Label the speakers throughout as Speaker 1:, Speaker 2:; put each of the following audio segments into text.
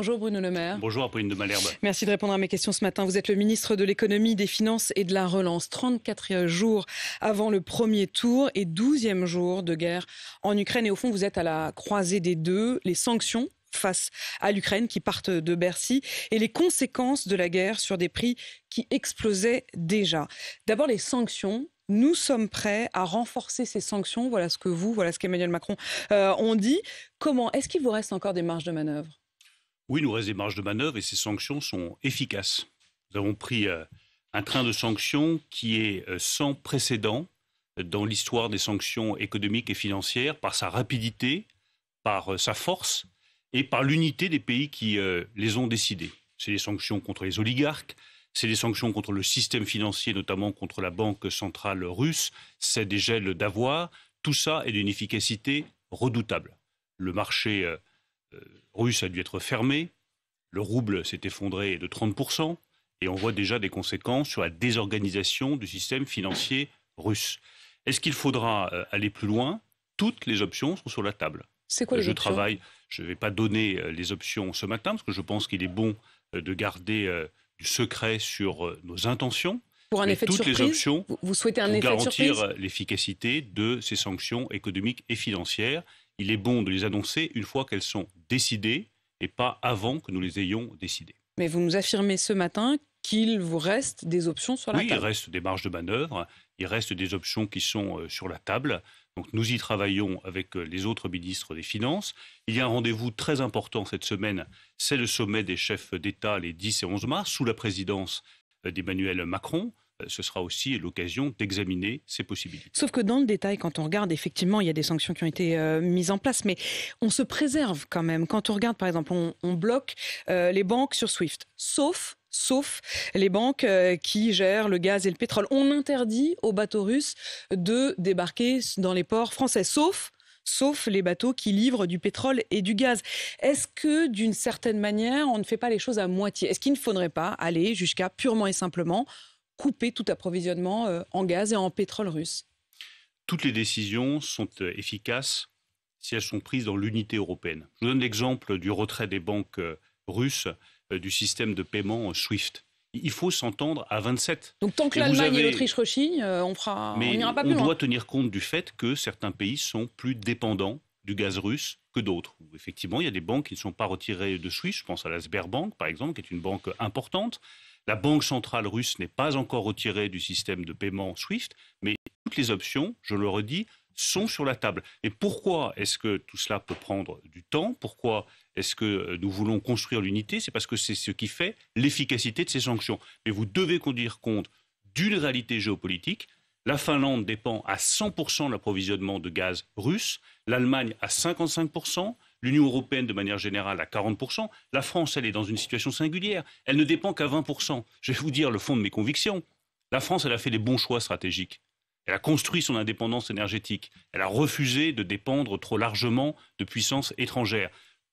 Speaker 1: Bonjour Bruno Le Maire.
Speaker 2: Bonjour Apolline de Malherbe.
Speaker 1: Merci de répondre à mes questions ce matin. Vous êtes le ministre de l'économie, des finances et de la relance. 34 jours avant le premier tour et 12e jour de guerre en Ukraine. Et au fond, vous êtes à la croisée des deux. Les sanctions face à l'Ukraine qui partent de Bercy et les conséquences de la guerre sur des prix qui explosaient déjà. D'abord les sanctions. Nous sommes prêts à renforcer ces sanctions. Voilà ce que vous, voilà ce qu'Emmanuel Macron euh, ont dit. Comment Est-ce qu'il vous reste encore des marges de manœuvre
Speaker 2: oui, il nous reste des marges de manœuvre et ces sanctions sont efficaces. Nous avons pris euh, un train de sanctions qui est euh, sans précédent dans l'histoire des sanctions économiques et financières par sa rapidité, par euh, sa force et par l'unité des pays qui les ont décidées. C'est des sanctions contre les oligarques, c'est des sanctions contre le système financier, notamment contre la Banque centrale russe, c'est des gels d'avoir. Tout ça est d'une efficacité redoutable. Le marché euh, russe a dû être fermé, le rouble s'est effondré de 30%, et on voit déjà des conséquences sur la désorganisation du système financier russe. Est-ce qu'il faudra euh, aller plus loin Toutes les options sont sur la table. C'est quoi euh, Je travaille, je ne vais pas donner les options ce matin, parce que je pense qu'il est bon de garder du secret sur nos intentions. Pour un effet de surprise, les options vous
Speaker 1: souhaitez un effet garantir
Speaker 2: l'efficacité de ces sanctions économiques et financières il est bon de les annoncer une fois qu'elles sont décidées et pas avant que nous les ayons décidées.
Speaker 1: Mais vous nous affirmez ce matin qu'il vous reste des options sur la table. Oui, il
Speaker 2: reste des marges de manœuvre, il reste des options qui sont euh, sur la table. Donc nous y travaillons avec euh, les autres ministres des Finances. Il y a un rendez-vous très important cette semaine, c'est le sommet des chefs d'État les 10 et 11 mars, sous la présidence euh, d'Emmanuel Macron ce sera aussi l'occasion d'examiner ces possibilités.
Speaker 1: Sauf que dans le détail, quand on regarde, effectivement, il y a des sanctions qui ont été euh, mises en place, mais on se préserve quand même. Quand on regarde, par exemple, on, bloque euh, les banques sur SWIFT, sauf sauf les banques euh, qui gèrent le gaz et le pétrole. On interdit aux bateaux russes de débarquer dans les ports français, sauf sauf les bateaux qui livrent du pétrole et du gaz. Est-ce que, d'une certaine manière, on ne fait pas les choses à moitié Est-ce qu'il ne faudrait pas aller jusqu'à purement et simplement couper tout approvisionnement euh, en gaz et en pétrole russe
Speaker 2: Toutes les décisions sont euh, efficaces si elles sont prises dans l'unité européenne. Je vous donne l'exemple du retrait des banques euh, russes du système de paiement SWIFT. Il faut s'entendre à 27. Donc tant que l'Allemagne et l'Autriche
Speaker 1: rechignent, on fera... n'ira pas plus loin. On doit
Speaker 2: tenir compte du fait que certains pays sont plus dépendants du gaz russe que d'autres. Effectivement, il y a des banques qui ne sont pas retirées de SWIFT. Je pense à la Sberbank, par exemple, qui est une banque importante. La Banque centrale russe n'est pas encore retirée du système de paiement SWIFT, mais toutes les options, je le redis, sont sur la table. Et pourquoi est-ce que tout cela peut prendre du temps Pourquoi est-ce que nous voulons construire l'unité C'est parce que c'est ce qui fait l'efficacité de ces sanctions. Mais vous devez conduire compte d'une réalité géopolitique. La Finlande dépend à 100% de l'approvisionnement de gaz russe, l'Allemagne à 55%, L'Union européenne, de manière générale, à 40%. La France, elle est dans une situation singulière. Elle ne dépend qu'à 20%. Je vais vous dire le fond de mes convictions. La France, elle a fait les bons choix stratégiques. Elle a construit son indépendance énergétique. Elle a refusé de dépendre trop largement de puissances étrangères.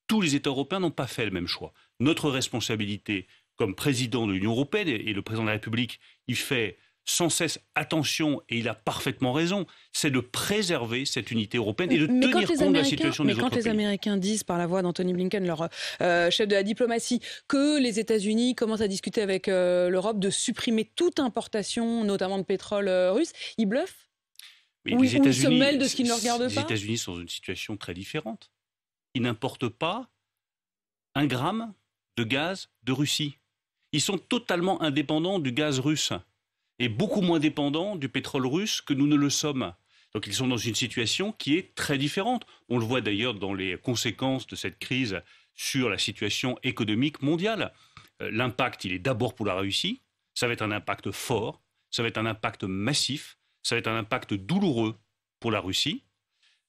Speaker 2: Tous les États européens n'ont pas fait le même choix. Notre responsabilité comme président de l'Union européenne, et le président de la République y fait sans cesse attention, et il a parfaitement raison, c'est de préserver cette unité européenne et de tenir compte de la situation des autres pays. Mais quand les
Speaker 1: Américains disent, par la voix d'Anthony Blinken, leur euh, chef de la diplomatie, que les États-Unis commencent à discuter avec euh, l'Europe de supprimer toute importation, notamment de pétrole euh, russe, ils bluffent
Speaker 2: oui, se mêlent de ce qui ne regarde pas Les États-Unis sont dans une situation très différente. Ils n'importent pas un gramme de gaz de Russie. Ils sont totalement indépendants du gaz russe est beaucoup moins dépendant du pétrole russe que nous ne le sommes. Donc ils sont dans une situation qui est très différente. On le voit d'ailleurs dans les conséquences de cette crise sur la situation économique mondiale. Euh, l'impact, il est d'abord pour la Russie. Ça va être un impact fort, ça va être un impact massif, ça va être un impact douloureux pour la Russie.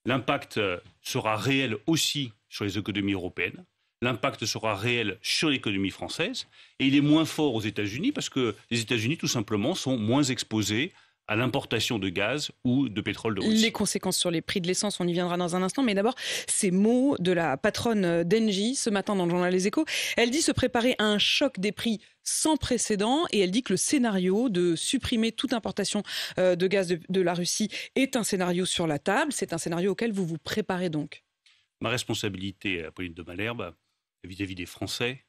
Speaker 2: L'impact euh, sera réel aussi sur les économies européennes l'impact sera réel sur l'économie française. Et il est moins fort aux États-Unis parce que les États-Unis, tout simplement, sont moins exposés à l'importation de gaz ou de pétrole de Russie. Les
Speaker 1: conséquences sur les prix de l'essence, on y viendra dans un instant. Mais d'abord, ces mots de la patronne d'Engie ce matin dans le journal Les Échos. Elle dit se préparer à un choc des prix sans précédent et elle dit que le scénario de supprimer toute importation euh, de gaz de, de la Russie est un scénario sur la table. C'est un scénario auquel vous vous préparez donc.
Speaker 2: Ma responsabilité, euh, Pauline de Malherbe, vis-à-vis des Français,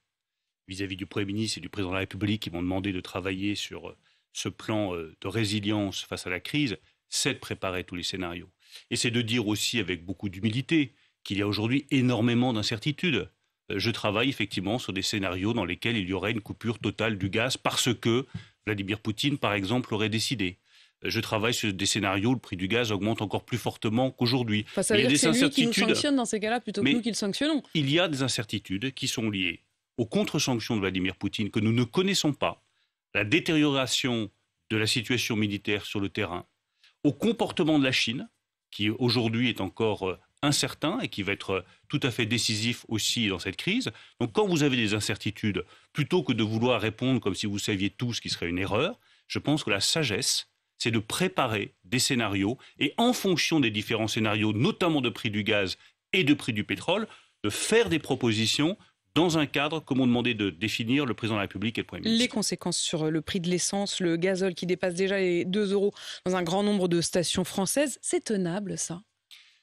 Speaker 2: vis-à-vis -vis du Premier ministre et du Président de la République qui m'ont demandé de travailler sur euh, ce plan euh, de résilience face à la crise, c'est de préparer tous les scénarios. Et c'est de dire aussi avec beaucoup d'humilité qu'il y a aujourd'hui énormément d'incertitudes. Euh, je travaille effectivement sur des scénarios dans lesquels il y aurait une coupure totale du gaz parce que Vladimir Poutine, par exemple, aurait décidé. Euh, je travaille sur des scénarios où le prix du gaz augmente encore plus fortement qu'aujourd'hui. qui nous dans
Speaker 1: ces cas-là plutôt que nous qui le sanctionnons.
Speaker 2: Il y a des incertitudes qui sont liées aux contre-sanctions de Vladimir Poutine que nous ne connaissons pas, la détérioration de la situation militaire sur le terrain, au comportement de la Chine, qui aujourd'hui est encore euh, incertain et qui va être euh, tout à fait décisif aussi dans cette crise. Donc quand vous avez des incertitudes, plutôt que de vouloir répondre comme si vous saviez tout, ce qui serait une erreur, je pense que la sagesse c'est de préparer des scénarios et en fonction des différents scénarios, notamment de prix du gaz et de prix du pétrole, de faire des propositions dans un cadre, comme on demandait de définir le président de la République et le Premier ministre.
Speaker 1: Les conséquences sur le prix de l'essence, le gazole qui dépasse déjà les 2 euros dans un grand nombre de stations françaises, c'est tenable ça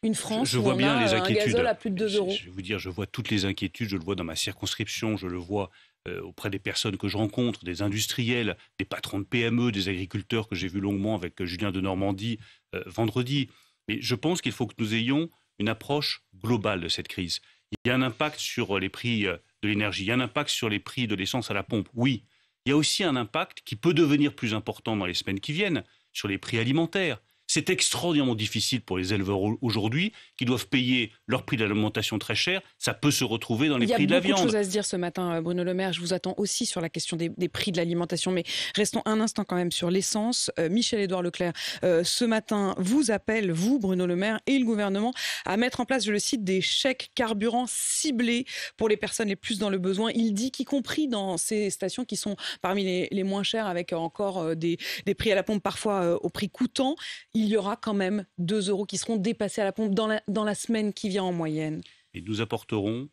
Speaker 1: une France je, vois bien les inquiétudes. plus de Je, je vais
Speaker 2: vous dire, je vois toutes les inquiétudes, je le vois dans ma circonscription, je le vois euh, auprès des personnes que je rencontre, des industriels, des patrons de PME, des agriculteurs que j'ai vus longuement avec euh, Julien de Normandie euh, vendredi. Mais je pense qu'il faut que nous ayons une approche globale de cette crise. Il y a un impact sur les prix de l'énergie, il y a un impact sur les prix de l'essence à la pompe, oui. Il y a aussi un impact qui peut devenir plus important dans les semaines qui viennent sur les prix alimentaires. C'est extraordinairement difficile pour les éleveurs aujourd'hui qui doivent payer leur prix d'alimentation très cher. Ça peut se retrouver dans les prix de la viande. Il y a beaucoup de choses à
Speaker 1: se dire ce matin, euh, Bruno Le Maire. Je vous attends aussi sur la question des, prix de l'alimentation. Mais restons un instant quand même sur l'essence. Euh, Michel-Édouard Leclerc, euh, ce matin, vous appelle, vous, Bruno Le Maire et le gouvernement, à mettre en place, je le cite, des chèques carburants ciblés pour les personnes les plus dans le besoin. Il dit qu'y compris dans ces stations qui sont parmi les, moins chères, avec encore des, prix à la pompe parfois au prix coûtant, il il y aura quand même 2 euros qui seront dépassés à la pompe dans la, semaine qui vient en moyenne.
Speaker 2: Et nous apporterons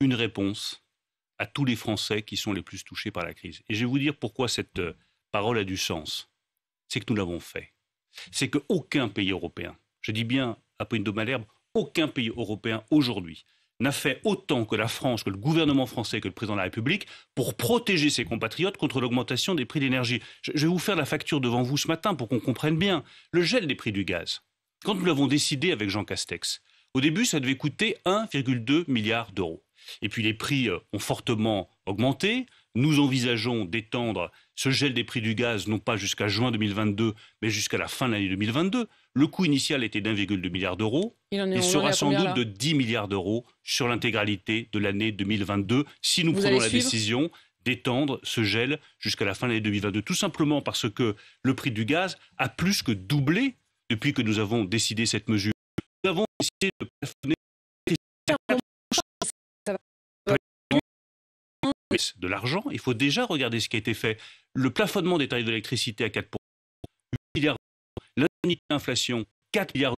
Speaker 2: une réponse à tous les Français qui sont les plus touchés par la crise. Et je vais vous dire pourquoi cette euh, parole a du sens. C'est que nous l'avons fait. C'est qu'aucun pays européen, je dis bien à point de Malherbe, aucun pays européen aujourd'hui n'a fait autant que la France, que le gouvernement français, que le président de la République pour protéger ses compatriotes contre l'augmentation des prix d'énergie. Je vais vous faire la facture devant vous ce matin pour qu'on comprenne bien. Le gel des prix du gaz, quand nous l'avons décidé avec Jean Castex, au début, ça devait coûter 1,2 milliard d'euros. Et puis les prix euh, ont fortement augmenté. Nous envisageons d'étendre ce gel des prix du gaz non pas jusqu'à juin 2022, mais jusqu'à la fin de l'année 2022. Le coût initial était d'1,2 milliard d'euros Il sera sans doute de 10 milliards d'euros sur l'intégralité de l'année 2022 si nous prenons la décision d'étendre ce gel jusqu'à la fin de l'année 2022. Tout simplement parce que le prix du gaz a plus que doublé depuis que nous avons décidé cette mesure. Nous avons essayé de de l'argent, il faut déjà regarder ce qui a été fait. Le plafonnement des tarifs d'électricité à 4%, 8 milliards l'indemnité d'inflation, 4 milliards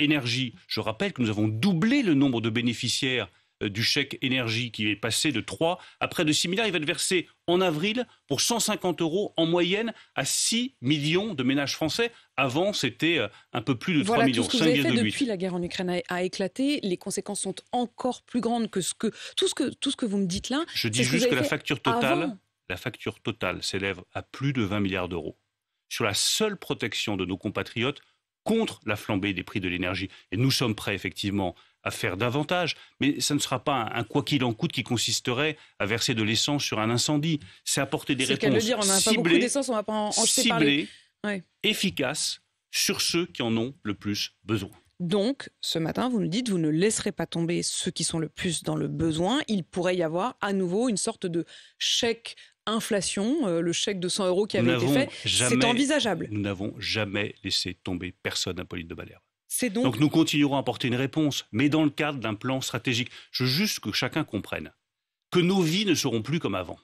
Speaker 2: énergie. Je rappelle que nous avons doublé le nombre de bénéficiaires euh, du chèque énergie qui est passé de 3 à près de 6 milliards. Il va être versé en avril pour 150 euros en moyenne à 6 millions de ménages français. Avant, c'était euh, un peu plus de 3 voilà millions. Tout ce vous avez depuis
Speaker 1: la guerre en Ukraine a, éclaté, les conséquences sont encore plus grandes que, ce que, tout, ce que tout ce que vous me dites là. Je dis juste que, la facture totale,
Speaker 2: la facture totale s'élève à plus de 20 milliards d'euros sur la seule protection de nos compatriotes contre la flambée des prix de l'énergie. Et nous sommes prêts, effectivement, à faire davantage, mais ça ne sera pas un, quoi qu'il en coûte qui consisterait à verser de l'essence sur un incendie. C'est apporter des réponses dire, ciblées, efficaces sur ceux qui en ont le plus besoin.
Speaker 1: Donc, ce matin, vous nous dites, vous ne laisserez pas tomber ceux qui sont le plus dans le besoin. Il pourrait y avoir à nouveau une sorte de chèque inflation, euh, le chèque de 100 euros qui avait été fait, c'est envisageable.
Speaker 2: Nous n'avons jamais laissé tomber personne à Pauline de
Speaker 1: C'est Donc... donc nous
Speaker 2: continuerons à apporter une réponse, mais dans le cadre d'un plan stratégique. Je veux juste que chacun comprenne que nos vies ne seront plus comme avant,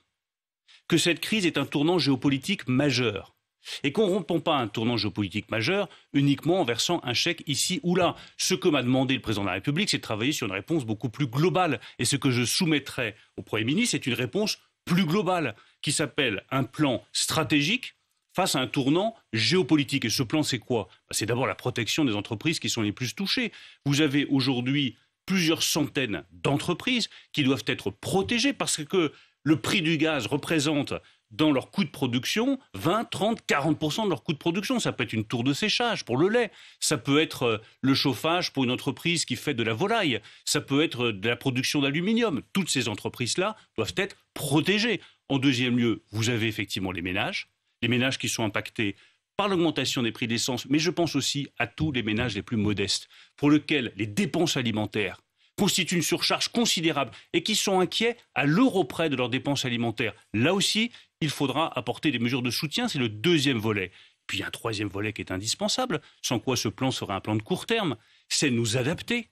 Speaker 2: que cette crise est un tournant géopolitique majeur, et qu'on ne rompons pas un tournant géopolitique majeur uniquement en versant un chèque ici ou là. Ce que m'a demandé le président de la République, c'est de travailler sur une réponse beaucoup plus globale. Et ce que je soumettrai au Premier ministre, c'est une réponse plus globale qui s'appelle un plan stratégique face à un tournant géopolitique. Et ce plan, c'est quoi bah, C'est d'abord la protection des entreprises qui sont les plus touchées. Vous avez aujourd'hui plusieurs centaines d'entreprises qui doivent être protégées parce que le prix du gaz représente dans leur coût de production 20, 30, 40 de leur coût de production. Ça peut être une tour de séchage pour le lait, ça peut être euh, le chauffage pour une entreprise qui fait de la volaille, ça peut être euh, de la production d'aluminium. Toutes ces entreprises-là doivent être protégées. En deuxième lieu, vous avez effectivement les ménages, les ménages qui sont impactés par l'augmentation des prix d'essence, mais je pense aussi à tous les ménages les plus modestes, pour lesquels les dépenses alimentaires constituent une surcharge considérable et qui sont inquiets à l'euro près de leurs dépenses alimentaires. Là aussi, il faudra apporter des mesures de soutien, c'est le deuxième volet. Puis il y a un troisième volet qui est indispensable, sans quoi ce plan serait un plan de court terme, c'est nous adapter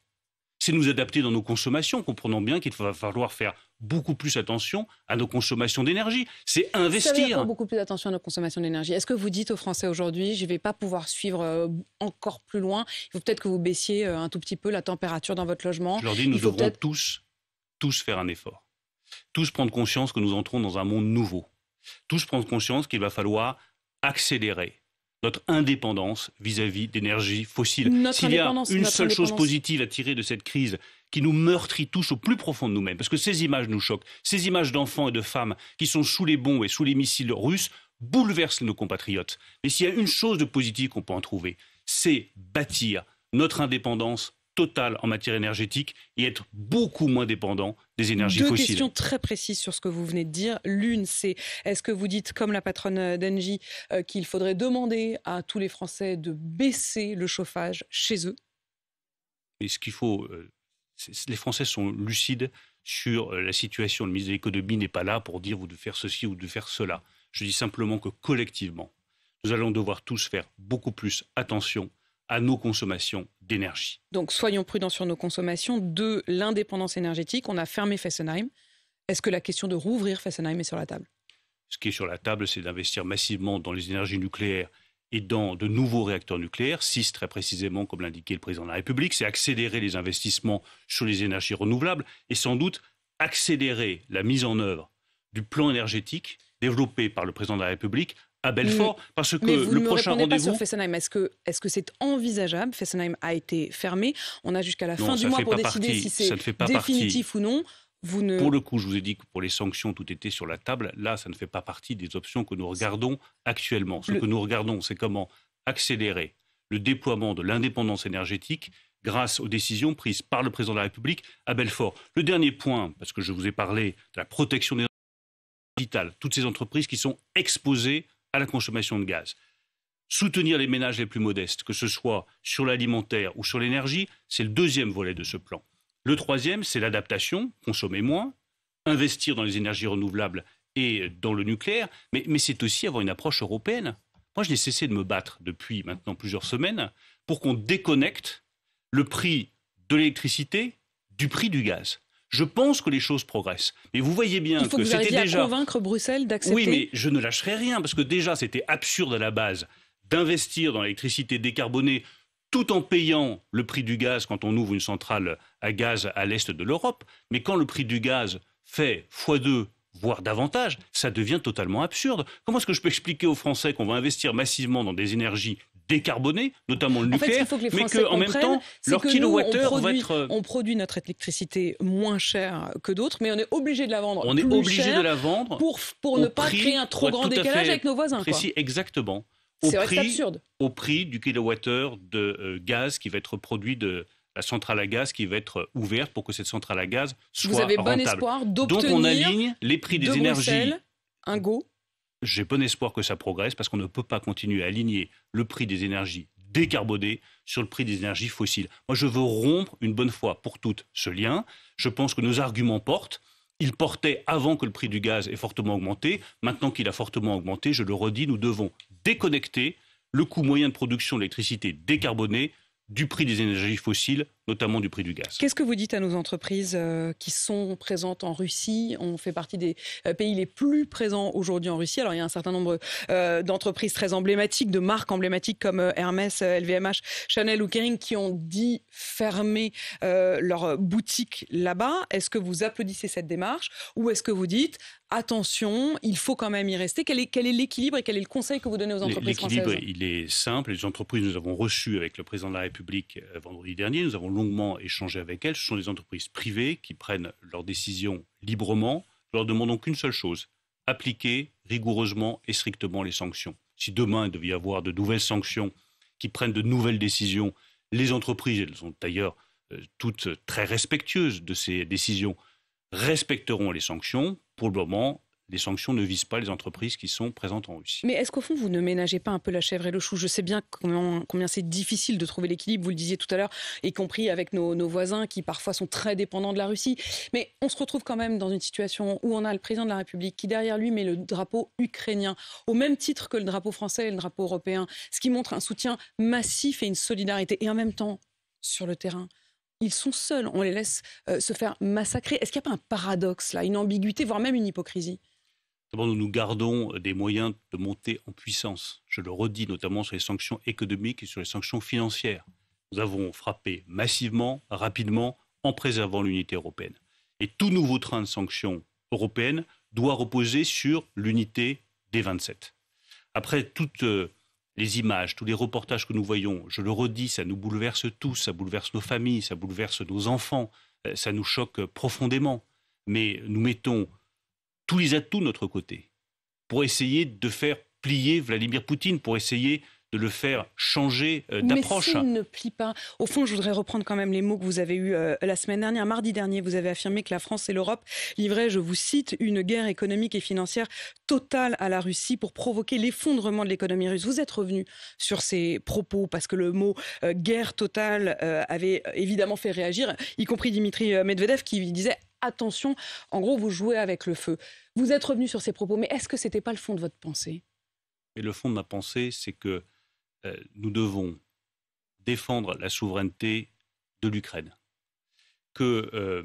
Speaker 2: c'est nous adapter dans nos consommations, comprenons bien qu'il va falloir faire beaucoup plus attention à nos consommations d'énergie. C'est investir. Ça beaucoup
Speaker 1: plus attention à nos consommations d'énergie. Est-ce que vous dites aux Français aujourd'hui, je ne vais pas pouvoir suivre euh, encore plus loin Il faut peut-être que vous baissiez euh, un tout petit peu la température dans votre logement. Aujourd'hui, nous devrons
Speaker 2: tous, tous faire un effort. Tous prendre conscience que nous entrons dans un monde nouveau. Tous prendre conscience qu'il va falloir accélérer, notre indépendance vis-à-vis d'énergie fossile. S'il y a une seule chose positive à tirer de cette crise qui nous meurtrit, tous au plus profond de nous-mêmes, parce que ces images nous choquent, ces images d'enfants et de femmes qui sont sous les bombes et sous les missiles russes bouleversent nos compatriotes. Mais s'il y a une chose de positive qu'on peut en trouver, c'est bâtir notre indépendance totale en matière énergétique et être beaucoup moins dépendant des énergies fossiles. Deux questions
Speaker 1: très précises sur ce que vous venez de dire. L'une, c'est est-ce que vous dites, comme la patronne d'Engie, euh, qu'il faudrait demander à tous les Français de baisser le chauffage chez eux
Speaker 2: Mais ce qu'il faut, euh, les Français sont lucides sur euh, la situation. Le ministre de l'économie n'est pas là pour dire vous de faire ceci ou de faire cela. Je dis simplement que collectivement, nous allons devoir tous faire beaucoup plus attention à nos consommations d'énergie.
Speaker 1: Donc soyons prudents sur nos consommations. de l'indépendance énergétique. On a fermé Fessenheim. Est-ce que la question de rouvrir Fessenheim est sur la table
Speaker 2: Ce qui est sur la table, c'est d'investir massivement dans les énergies nucléaires et dans de nouveaux réacteurs nucléaires, Six très précisément, comme l'indiquait le président de la République, c'est accélérer les investissements sur les énergies renouvelables et sans doute accélérer la mise en œuvre du plan énergétique développé par le président de la République à Belfort, parce que le prochain rendez-vous. Pas sur
Speaker 1: Fessenheim. Est-ce que est-ce que c'est envisageable Fessenheim a été fermé. On a jusqu'à la fin du mois pour décider si c'est définitif ou non. Vous ne... Pour le
Speaker 2: coup, je vous ai dit que pour les sanctions, tout était sur la table. Là, ça ne fait pas partie des options que nous regardons actuellement. Ce que nous regardons, c'est comment accélérer le déploiement de l'indépendance énergétique grâce aux décisions prises par le président de la République à Belfort. Le dernier point, parce que je vous ai parlé de la protection des vitales, toutes ces entreprises qui sont exposées à la consommation de gaz. Soutenir les ménages les plus modestes, que ce soit sur l'alimentaire ou sur l'énergie, c'est le deuxième volet de ce plan. Le troisième, c'est l'adaptation, consommer moins, investir dans les énergies renouvelables et dans le nucléaire, mais, c'est aussi avoir une approche européenne. Moi, je n'ai cessé de me battre depuis maintenant plusieurs semaines pour qu'on déconnecte le prix de l'électricité du prix du gaz. Je pense que les choses progressent. Mais vous voyez bien Il faut que, c'était déjà. À convaincre
Speaker 1: Bruxelles d'accepter. Oui, mais
Speaker 2: je ne lâcherai rien parce que déjà c'était absurde à la base d'investir dans l'électricité décarbonée tout en payant le prix du gaz quand on ouvre une centrale à gaz à l'est de l'Europe. Mais quand le prix du gaz fait x2 voire davantage, ça devient totalement absurde. Comment est-ce que je peux expliquer aux Français qu'on va investir massivement dans des énergies décarboner, notamment le nucléaire, en que qu'en même temps, leur kilowattheure va euh, On produit
Speaker 1: notre électricité moins chère que d'autres, mais on est obligé de la vendre. On est obligé de la vendre pour, pour ne pas créer un trop grand décalage avec nos voisins. Précis,
Speaker 2: exactement. Au prix, absurde. Au prix du kilowattheure de euh, gaz qui va être produit de la centrale à gaz qui va être euh, ouverte pour que cette centrale à gaz soit rentable. Vous avez bon espoir d'obtenir Donc on aligne les prix des énergies. Un go j'ai bon espoir que ça progresse parce qu'on ne peut pas continuer à aligner le prix des énergies décarbonées sur le prix des énergies fossiles. Moi, je veux rompre une bonne fois pour toutes ce lien. Je pense que nos arguments portent. Il portait avant que le prix du gaz ait fortement augmenté. Maintenant qu'il a fortement augmenté, je le redis, nous devons déconnecter le coût moyen de production d'électricité décarbonée du prix des énergies fossiles notamment du prix du gaz.
Speaker 1: Qu'est-ce que vous dites à nos entreprises euh, qui sont présentes en Russie On fait partie des euh, pays les plus présents aujourd'hui en Russie. Alors il y a un certain nombre euh, d'entreprises très emblématiques, de marques emblématiques comme Hermès, LVMH, Chanel ou Kering qui ont dit fermer leur boutique là-bas. Est-ce que vous applaudissez cette démarche ou est-ce que vous dites attention, il faut quand même y rester Quel est, quel est l'équilibre et quel est le conseil que vous donnez aux entreprises L'équilibre,
Speaker 2: il est simple. Les entreprises, nous avons reçu avec le président de la République vendredi dernier, nous avons longuement échangé avec elles. Ce sont des entreprises privées qui prennent leurs décisions librement. Nous leur demandons qu'une seule chose, appliquer rigoureusement et strictement les sanctions. Si demain il devait y avoir de nouvelles sanctions qui prennent de nouvelles décisions, les entreprises, elles sont d'ailleurs euh, toutes très respectueuses de ces décisions, respecteront les sanctions. Pour le moment, les sanctions ne visent pas les entreprises qui sont présentes en Russie.
Speaker 1: Mais est-ce qu'au fond, vous ne ménagez pas un peu la chèvre et le chou Je sais bien combien, c'est difficile de trouver l'équilibre, vous le disiez tout à l'heure, y compris avec nos, voisins qui parfois sont très dépendants de la Russie. Mais on se retrouve quand même dans une situation où on a le président de la République qui derrière lui met le drapeau ukrainien, au même titre que le drapeau français et le drapeau européen, ce qui montre un soutien massif et une solidarité. Et en même temps, sur le terrain, ils sont seuls, on les laisse euh, se faire massacrer. Est-ce qu'il n'y a pas un paradoxe là, une ambiguïté, voire même une hypocrisie
Speaker 2: nous nous gardons euh, des moyens de monter en puissance. Je le redis, notamment sur les sanctions économiques et sur les sanctions financières. Nous avons frappé massivement, rapidement, en préservant l'unité européenne. Et tout nouveau train de sanctions européennes doit reposer sur l'unité des 27. Après toutes euh, les images, tous les reportages que nous voyons, je le redis, ça nous bouleverse tous, ça bouleverse nos familles, ça bouleverse nos enfants, euh, ça nous choque profondément. Mais nous mettons tous les atouts de notre côté pour essayer de faire plier Vladimir Poutine, pour essayer de le faire changer euh, d'approche. Mais s'il
Speaker 1: ne plie pas, au fond, je voudrais reprendre quand même les mots que vous avez eus euh, la semaine dernière. Mardi dernier, vous avez affirmé que la France et l'Europe livraient, je vous cite, une guerre économique et financière totale à la Russie pour provoquer l'effondrement de l'économie russe. Vous êtes revenu sur ces propos parce que le mot euh, guerre totale avait évidemment fait réagir, y compris Dimitri Medvedev qui disait attention, en gros, vous jouez avec le feu. Vous êtes revenu sur ces propos, mais est-ce que ce n'était pas le fond de votre pensée
Speaker 2: Et le fond de ma pensée, c'est que euh, nous devons défendre la souveraineté de l'Ukraine. Que euh,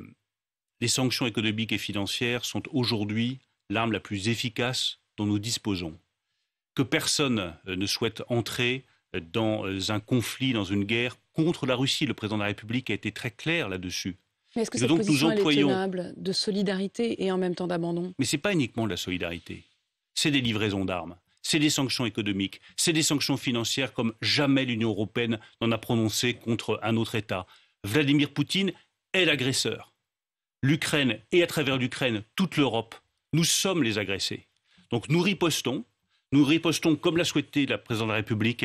Speaker 2: les sanctions économiques et financières sont aujourd'hui l'arme la plus efficace dont nous disposons. Que personne euh, ne souhaite entrer dans un conflit, dans une guerre contre la Russie. Le président de la République a été très clair là-dessus.
Speaker 1: Mais est-ce que nous de solidarité et en même temps d'abandon
Speaker 2: Mais ce n'est pas uniquement de la solidarité. C'est des livraisons d'armes, c'est des sanctions économiques, c'est des sanctions financières comme jamais l'Union européenne n'en a prononcé contre un autre État. Vladimir Poutine est l'agresseur. L'Ukraine et à travers l'Ukraine, toute l'Europe, nous sommes les agressés. Donc nous ripostons, nous ripostons comme l'a souhaité la présidente de la République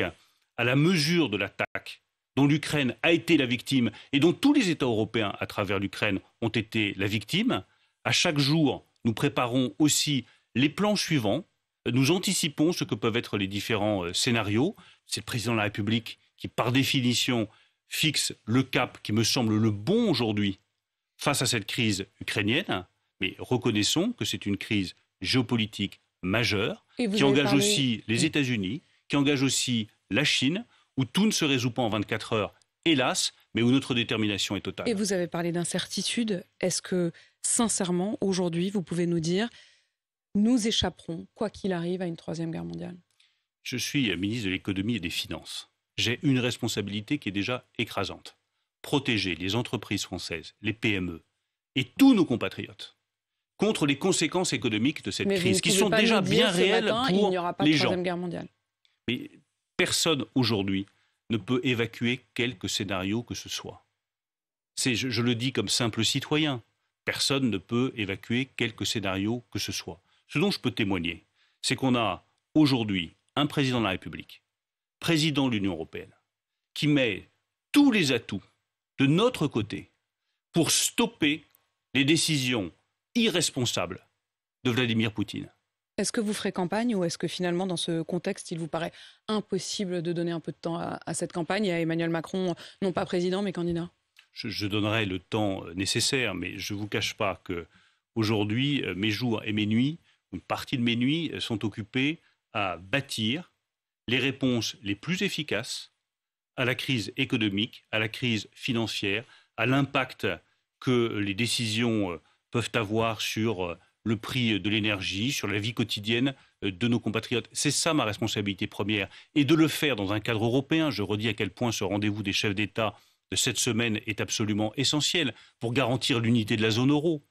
Speaker 2: à la mesure de l'attaque dont l'Ukraine a été la victime et dont tous les États européens à travers l'Ukraine ont été la victime, à chaque jour, nous préparons aussi les plans suivants. Nous anticipons ce que peuvent être les différents euh, scénarios. C'est le président de la République qui, par définition, fixe le cap qui me semble le bon aujourd'hui face à cette crise ukrainienne. Mais reconnaissons que c'est une crise géopolitique majeure qui engage aussi les États-Unis, qui engage aussi la Chine où tout ne se résout pas en 24 heures, hélas, mais où notre détermination est totale. Et
Speaker 1: vous avez parlé d'incertitude. Est-ce que, sincèrement, aujourd'hui, vous pouvez nous dire, nous échapperons, quoi qu'il arrive, à une troisième guerre mondiale
Speaker 2: Je suis ministre de l'économie et des finances. J'ai une responsabilité qui est déjà écrasante. Protéger les entreprises françaises, les PME et tous nos compatriotes contre les conséquences économiques de cette crise, qui sont déjà bien réelles matin, pour il n'y aura pas de Troisième Guerre mondiale. Mais Personne aujourd'hui ne peut évacuer quelque scénario que ce soit. C'est, je, je le dis comme simple citoyen, personne ne peut évacuer quelque scénario que ce soit. Ce dont je peux témoigner, c'est qu'on a aujourd'hui un président de la République, président de l'Union européenne, qui met tous les atouts de notre côté pour stopper les décisions irresponsables de Vladimir Poutine.
Speaker 1: Est-ce que vous ferez campagne ou est-ce que finalement, dans ce contexte, il vous paraît impossible de donner un peu de temps à, cette campagne et à Emmanuel Macron, non pas président, mais candidat
Speaker 2: je, donnerai le temps euh, nécessaire, mais je ne vous cache pas que aujourd'hui, euh, mes jours et mes nuits, une partie de mes nuits, euh, sont occupées à bâtir les réponses les plus efficaces à la crise économique, à la crise financière, à l'impact que les décisions peuvent avoir sur le prix de l'énergie, sur la vie quotidienne euh, de nos compatriotes. C'est ça ma responsabilité première. Et de le faire dans un cadre européen, je redis à quel point ce rendez-vous des chefs d'État de cette semaine est absolument essentiel pour garantir l'unité de la zone euro,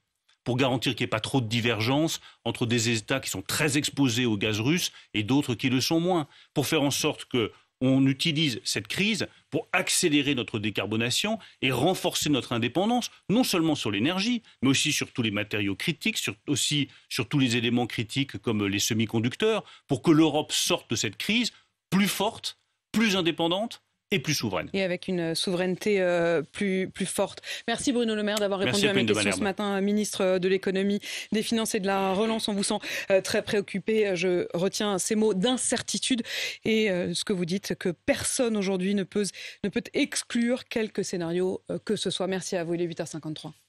Speaker 2: pour garantir qu'il n'y ait pas trop de divergences entre des États qui sont très exposés au gaz russe et d'autres qui le sont moins, pour faire en sorte que on utilise cette crise pour accélérer notre décarbonation et renforcer notre indépendance, non seulement sur l'énergie, mais aussi sur tous les matériaux critiques, sur, aussi sur tous les éléments critiques comme les semi-conducteurs, pour que l'Europe sorte de cette crise plus forte, plus indépendante et plus souveraine.
Speaker 1: Et avec une euh, souveraineté euh, plus, plus forte. Merci Bruno Le Maire d'avoir répondu à, mes questions ce matin, euh, ministre de l'économie, des finances et de la relance. On vous sent très préoccupé. Je retiens ces mots d'incertitude et ce que vous dites, que personne aujourd'hui ne peut, ne peut exclure quelques scénarios que ce soit. Merci à vous, il est 8h53.